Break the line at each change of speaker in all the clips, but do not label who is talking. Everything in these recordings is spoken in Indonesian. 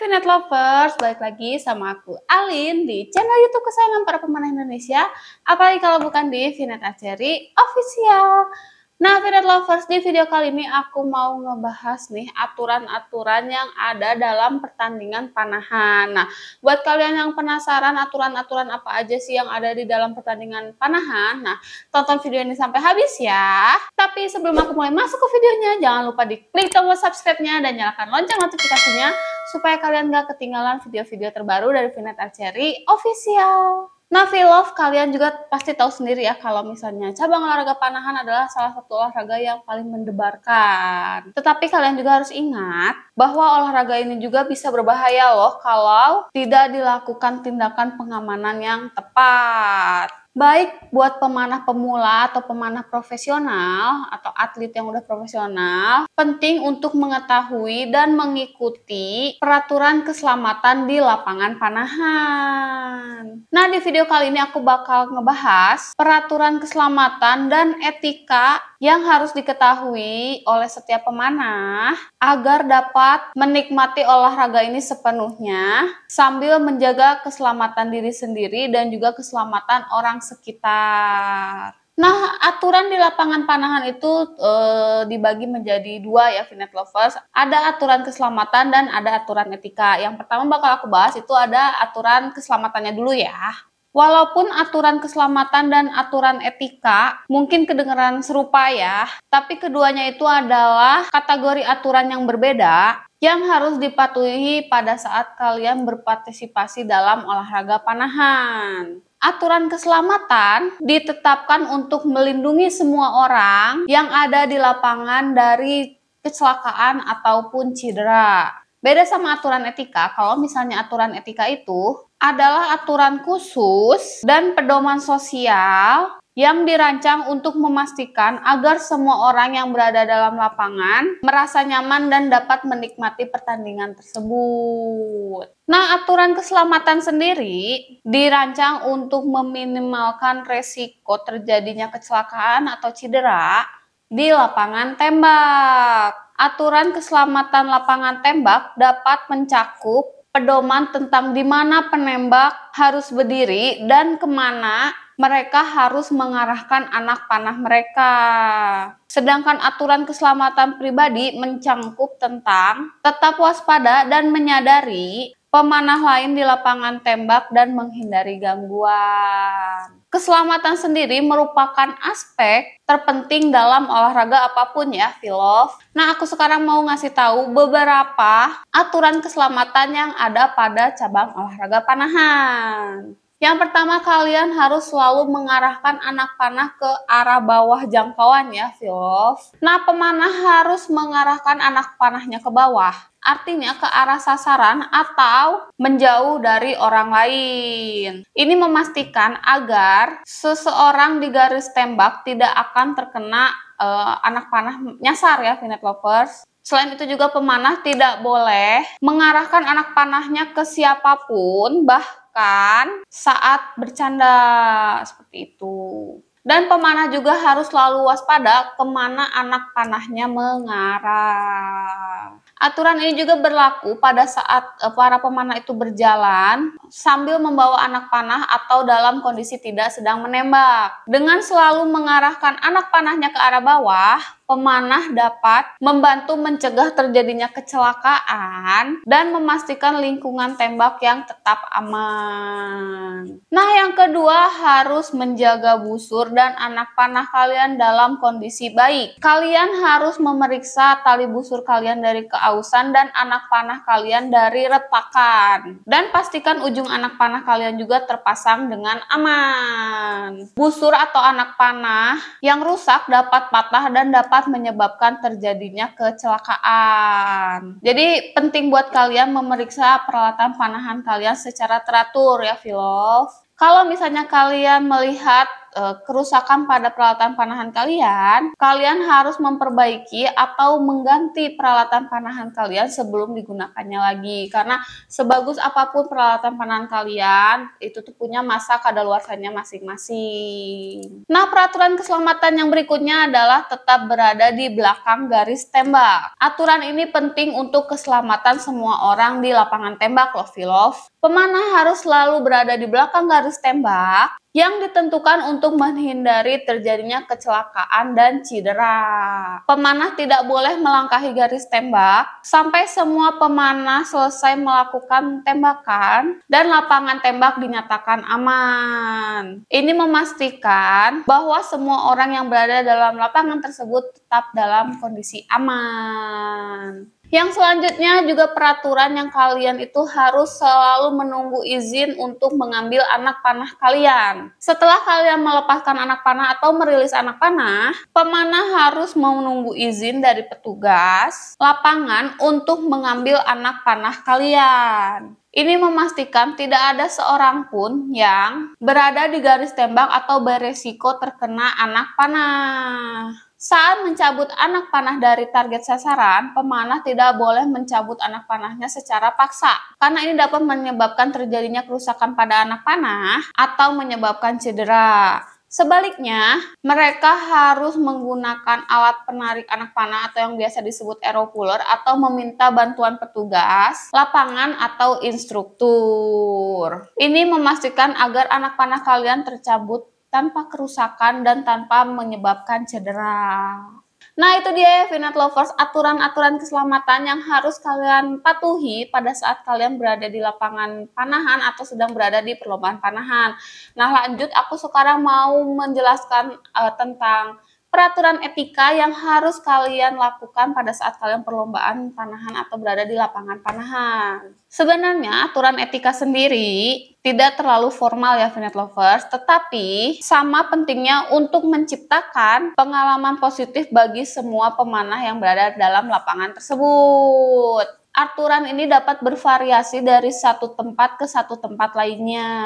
Finet Lovers, balik lagi sama aku Alin di channel YouTube kesayangan para pemanah Indonesia, apalagi kalau bukan di Finet Aceri Official. Nah, Fitnet Lovers, di video kali ini aku mau ngebahas nih aturan-aturan yang ada dalam pertandingan panahan. Nah, buat kalian yang penasaran aturan-aturan apa aja sih yang ada di dalam pertandingan panahan, nah, tonton video ini sampai habis ya. Tapi sebelum aku mulai masuk ke videonya, jangan lupa di klik tombol subscribe-nya dan nyalakan lonceng notifikasinya supaya kalian gak ketinggalan video-video terbaru dari Fitnet Archery Official. Nah, love kalian juga pasti tahu sendiri ya kalau misalnya cabang olahraga panahan adalah salah satu olahraga yang paling mendebarkan. Tetapi kalian juga harus ingat bahwa olahraga ini juga bisa berbahaya loh kalau tidak dilakukan tindakan pengamanan yang tepat baik buat pemanah pemula atau pemanah profesional atau atlet yang udah profesional, penting untuk mengetahui dan mengikuti peraturan keselamatan di lapangan panahan. Nah, di video kali ini aku bakal ngebahas peraturan keselamatan dan etika yang harus diketahui oleh setiap pemanah agar dapat menikmati olahraga ini sepenuhnya sambil menjaga keselamatan diri sendiri dan juga keselamatan orang sekitar. Nah, aturan di lapangan panahan itu e, dibagi menjadi dua ya, Finet Lovers. Ada aturan keselamatan dan ada aturan etika. Yang pertama bakal aku bahas itu ada aturan keselamatannya dulu ya. Walaupun aturan keselamatan dan aturan etika mungkin kedengeran serupa ya, tapi keduanya itu adalah kategori aturan yang berbeda yang harus dipatuhi pada saat kalian berpartisipasi dalam olahraga panahan. Aturan keselamatan ditetapkan untuk melindungi semua orang yang ada di lapangan dari kecelakaan ataupun cedera. Beda sama aturan etika, kalau misalnya aturan etika itu adalah aturan khusus dan pedoman sosial yang dirancang untuk memastikan agar semua orang yang berada dalam lapangan merasa nyaman dan dapat menikmati pertandingan tersebut. Nah, aturan keselamatan sendiri dirancang untuk meminimalkan resiko terjadinya kecelakaan atau cedera di lapangan tembak. Aturan keselamatan lapangan tembak dapat mencakup pedoman tentang di mana penembak harus berdiri dan kemana mereka harus mengarahkan anak panah mereka. Sedangkan aturan keselamatan pribadi mencangkup tentang tetap waspada dan menyadari pemanah lain di lapangan tembak dan menghindari gangguan. Keselamatan sendiri merupakan aspek terpenting dalam olahraga apapun ya, Filof. Nah, aku sekarang mau ngasih tahu beberapa aturan keselamatan yang ada pada cabang olahraga panahan. Yang pertama kalian harus selalu mengarahkan anak panah ke arah bawah jangkauan ya, Filof. Nah, pemanah harus mengarahkan anak panahnya ke bawah. Artinya ke arah sasaran atau menjauh dari orang lain. Ini memastikan agar seseorang di garis tembak tidak akan terkena uh, anak panah nyasar ya, Finet Lovers. Selain itu juga pemanah tidak boleh mengarahkan anak panahnya ke siapapun, bah saat bercanda seperti itu. Dan pemanah juga harus selalu waspada kemana anak panahnya mengarah. Aturan ini juga berlaku pada saat e, para pemanah itu berjalan sambil membawa anak panah atau dalam kondisi tidak sedang menembak. Dengan selalu mengarahkan anak panahnya ke arah bawah, pemanah dapat membantu mencegah terjadinya kecelakaan dan memastikan lingkungan tembak yang tetap aman. Nah, yang kedua harus menjaga busur dan anak panah kalian dalam kondisi baik. Kalian harus memeriksa tali busur kalian dari keausan dan anak panah kalian dari retakan. Dan pastikan ujung anak panah kalian juga terpasang dengan aman. Busur atau anak panah yang rusak dapat patah dan dapat dapat menyebabkan terjadinya kecelakaan. Jadi penting buat kalian memeriksa peralatan panahan kalian secara teratur ya, Filof. Kalau misalnya kalian melihat e, kerusakan pada peralatan panahan kalian, kalian harus memperbaiki atau mengganti peralatan panahan kalian sebelum digunakannya lagi. Karena sebagus apapun peralatan panahan kalian, itu tuh punya masa kadaluarsanya masing-masing. Nah, peraturan keselamatan yang berikutnya adalah tetap berada di belakang garis tembak. Aturan ini penting untuk keselamatan semua orang di lapangan tembak, loh, Love. Pemanah harus selalu berada di belakang garis tembak yang ditentukan untuk menghindari terjadinya kecelakaan dan cedera. Pemanah tidak boleh melangkahi garis tembak sampai semua pemanah selesai melakukan tembakan dan lapangan tembak dinyatakan aman. Ini memastikan bahwa semua orang yang berada dalam lapangan tersebut tetap dalam kondisi aman. Yang selanjutnya juga peraturan yang kalian itu harus selalu menunggu izin untuk mengambil anak panah kalian. Setelah kalian melepaskan anak panah atau merilis anak panah, pemanah harus menunggu izin dari petugas lapangan untuk mengambil anak panah kalian. Ini memastikan tidak ada seorang pun yang berada di garis tembak atau beresiko terkena anak panah. Saat mencabut anak panah dari target sasaran, pemanah tidak boleh mencabut anak panahnya secara paksa, karena ini dapat menyebabkan terjadinya kerusakan pada anak panah atau menyebabkan cedera. Sebaliknya, mereka harus menggunakan alat penarik anak panah atau yang biasa disebut aeropuler atau meminta bantuan petugas, lapangan, atau instruktur. Ini memastikan agar anak panah kalian tercabut tanpa kerusakan dan tanpa menyebabkan cedera. Nah itu dia ya Vinet Lovers, aturan-aturan keselamatan yang harus kalian patuhi pada saat kalian berada di lapangan panahan atau sedang berada di perlombaan panahan. Nah lanjut aku sekarang mau menjelaskan uh, tentang peraturan etika yang harus kalian lakukan pada saat kalian perlombaan panahan atau berada di lapangan panahan. Sebenarnya aturan etika sendiri tidak terlalu formal ya Finet Lovers, tetapi sama pentingnya untuk menciptakan pengalaman positif bagi semua pemanah yang berada dalam lapangan tersebut. Aturan ini dapat bervariasi dari satu tempat ke satu tempat lainnya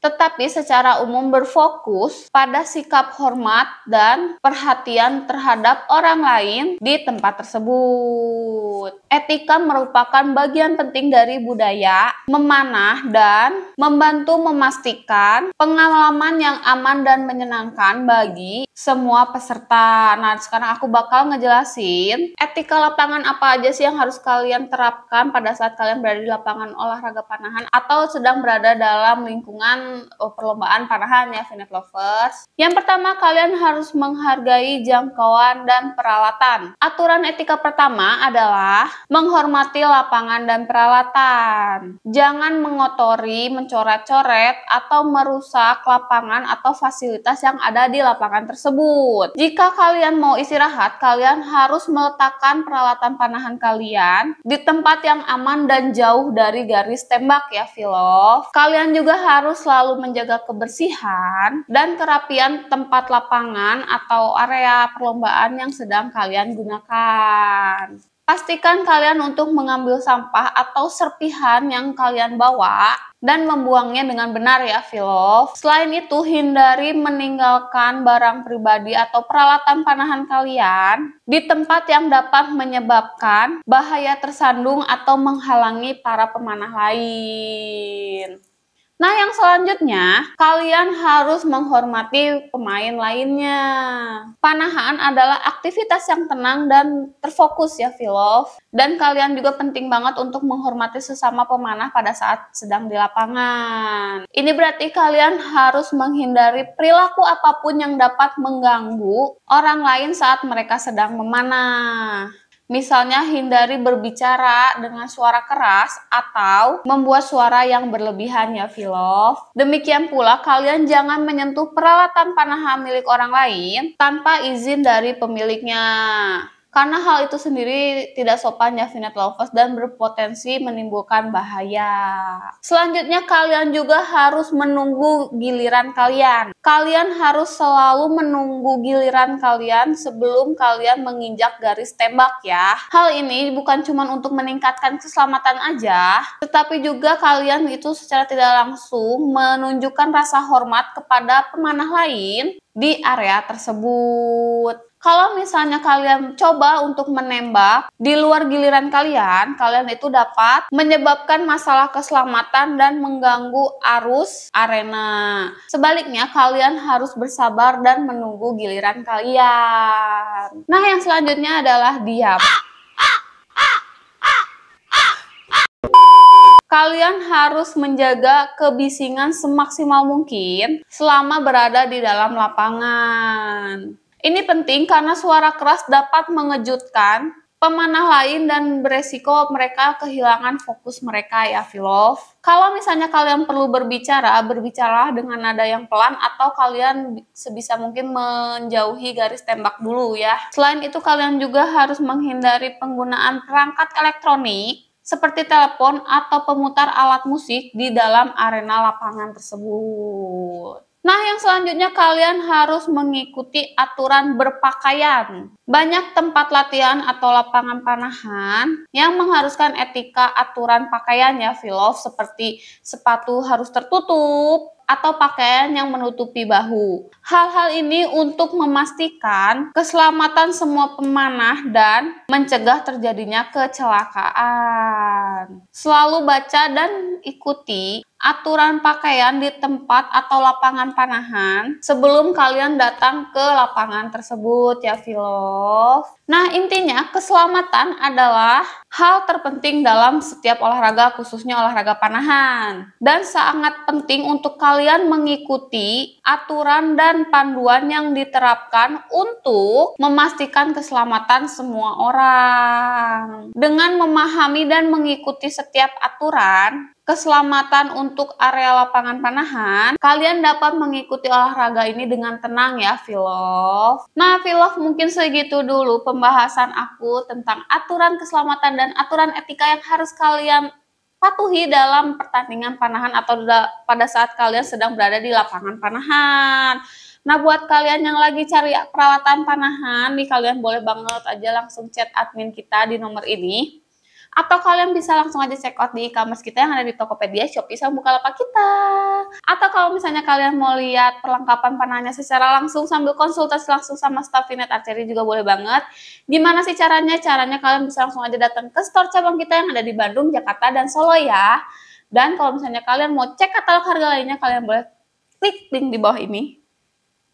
tetapi secara umum berfokus pada sikap hormat dan perhatian terhadap orang lain di tempat tersebut. Etika merupakan bagian penting dari budaya, memanah dan membantu memastikan pengalaman yang aman dan menyenangkan bagi semua peserta. Nah, sekarang aku bakal ngejelasin etika lapangan apa aja sih yang harus kalian terapkan pada saat kalian berada di lapangan olahraga panahan atau sedang berada dalam lingkungan oh, perlombaan panahan ya Finet Lovers. Yang pertama kalian harus menghargai jangkauan dan peralatan. Aturan etika pertama adalah menghormati lapangan dan peralatan. Jangan mengotori, mencoret-coret atau merusak lapangan atau fasilitas yang ada di lapangan tersebut. Jika kalian mau istirahat, kalian harus meletakkan peralatan panahan kalian di tempat yang aman dan jauh dari garis tembak ya, Filo. Kalian juga harus selalu selalu menjaga kebersihan dan kerapian tempat lapangan atau area perlombaan yang sedang kalian gunakan. Pastikan kalian untuk mengambil sampah atau serpihan yang kalian bawa dan membuangnya dengan benar ya, Filof. Selain itu, hindari meninggalkan barang pribadi atau peralatan panahan kalian di tempat yang dapat menyebabkan bahaya tersandung atau menghalangi para pemanah lain. Nah, yang selanjutnya, kalian harus menghormati pemain lainnya. Panahan adalah aktivitas yang tenang dan terfokus ya, Filof. Dan kalian juga penting banget untuk menghormati sesama pemanah pada saat sedang di lapangan. Ini berarti kalian harus menghindari perilaku apapun yang dapat mengganggu orang lain saat mereka sedang memanah. Misalnya hindari berbicara dengan suara keras atau membuat suara yang berlebihan ya Vilov. Demikian pula kalian jangan menyentuh peralatan panahan milik orang lain tanpa izin dari pemiliknya karena hal itu sendiri tidak sopannya Vinet Lovers dan berpotensi menimbulkan bahaya. Selanjutnya kalian juga harus menunggu giliran kalian. Kalian harus selalu menunggu giliran kalian sebelum kalian menginjak garis tembak ya. Hal ini bukan cuma untuk meningkatkan keselamatan aja, tetapi juga kalian itu secara tidak langsung menunjukkan rasa hormat kepada pemanah lain di area tersebut. Kalau misalnya kalian coba untuk menembak di luar giliran kalian, kalian itu dapat menyebabkan masalah keselamatan dan mengganggu arus arena. Sebaliknya, kalian harus bersabar dan menunggu giliran kalian. Nah, yang selanjutnya adalah diam. kalian harus menjaga kebisingan semaksimal mungkin selama berada di dalam lapangan. Ini penting karena suara keras dapat mengejutkan pemanah lain dan beresiko mereka kehilangan fokus mereka ya Philo. Kalau misalnya kalian perlu berbicara, berbicara dengan nada yang pelan atau kalian sebisa mungkin menjauhi garis tembak dulu ya. Selain itu kalian juga harus menghindari penggunaan perangkat elektronik seperti telepon atau pemutar alat musik di dalam arena lapangan tersebut. Nah, yang selanjutnya kalian harus mengikuti aturan berpakaian. Banyak tempat latihan atau lapangan panahan yang mengharuskan etika aturan pakaian ya, Filof, seperti sepatu harus tertutup, atau pakaian yang menutupi bahu. Hal-hal ini untuk memastikan keselamatan semua pemanah dan mencegah terjadinya kecelakaan. Selalu baca dan ikuti aturan pakaian di tempat atau lapangan panahan sebelum kalian datang ke lapangan tersebut ya Filof. Nah intinya keselamatan adalah hal terpenting dalam setiap olahraga khususnya olahraga panahan dan sangat penting untuk kalian mengikuti aturan dan panduan yang diterapkan untuk memastikan keselamatan semua orang. Dengan memahami dan mengikuti setiap aturan, keselamatan untuk area lapangan panahan, kalian dapat mengikuti olahraga ini dengan tenang ya, Vilov. Nah, Vilov mungkin segitu dulu pembahasan aku tentang aturan keselamatan dan aturan etika yang harus kalian patuhi dalam pertandingan panahan atau pada saat kalian sedang berada di lapangan panahan. Nah, buat kalian yang lagi cari peralatan panahan, nih kalian boleh banget aja langsung chat admin kita di nomor ini atau kalian bisa langsung aja check out di e-commerce kita yang ada di Tokopedia, Shopee, sama Bukalapak kita. Atau kalau misalnya kalian mau lihat perlengkapan panahnya secara langsung sambil konsultasi langsung sama staff Vinet Archery juga boleh banget. Gimana sih caranya? Caranya kalian bisa langsung aja datang ke store cabang kita yang ada di Bandung, Jakarta, dan Solo ya. Dan kalau misalnya kalian mau cek katalog harga lainnya, kalian boleh klik link di bawah ini.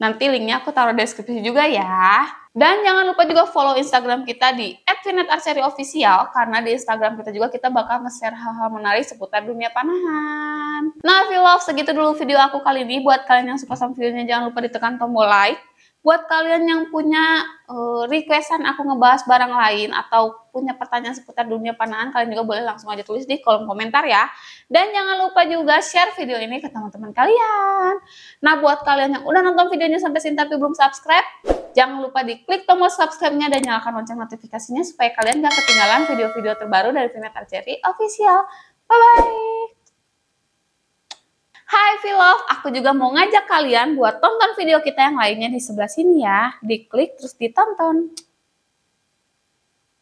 Nanti linknya aku taruh deskripsi juga ya. Dan jangan lupa juga follow Instagram kita di at Archery Official karena di Instagram kita juga kita bakal nge-share hal-hal menarik seputar dunia panahan. Nah, you love segitu dulu video aku kali ini. Buat kalian yang suka sama videonya, jangan lupa ditekan tombol like buat kalian yang punya eh, requestan aku ngebahas barang lain atau punya pertanyaan seputar dunia panahan, kalian juga boleh langsung aja tulis di kolom komentar ya. Dan jangan lupa juga share video ini ke teman-teman kalian. Nah, buat kalian yang udah nonton videonya sampai sini tapi belum subscribe, jangan lupa di klik tombol subscribe-nya dan nyalakan lonceng notifikasinya supaya kalian gak ketinggalan video-video terbaru dari Vinet Cherry Official. Bye-bye! Hai Vlog, aku juga mau ngajak kalian buat tonton video kita yang lainnya di sebelah sini ya. Diklik terus ditonton.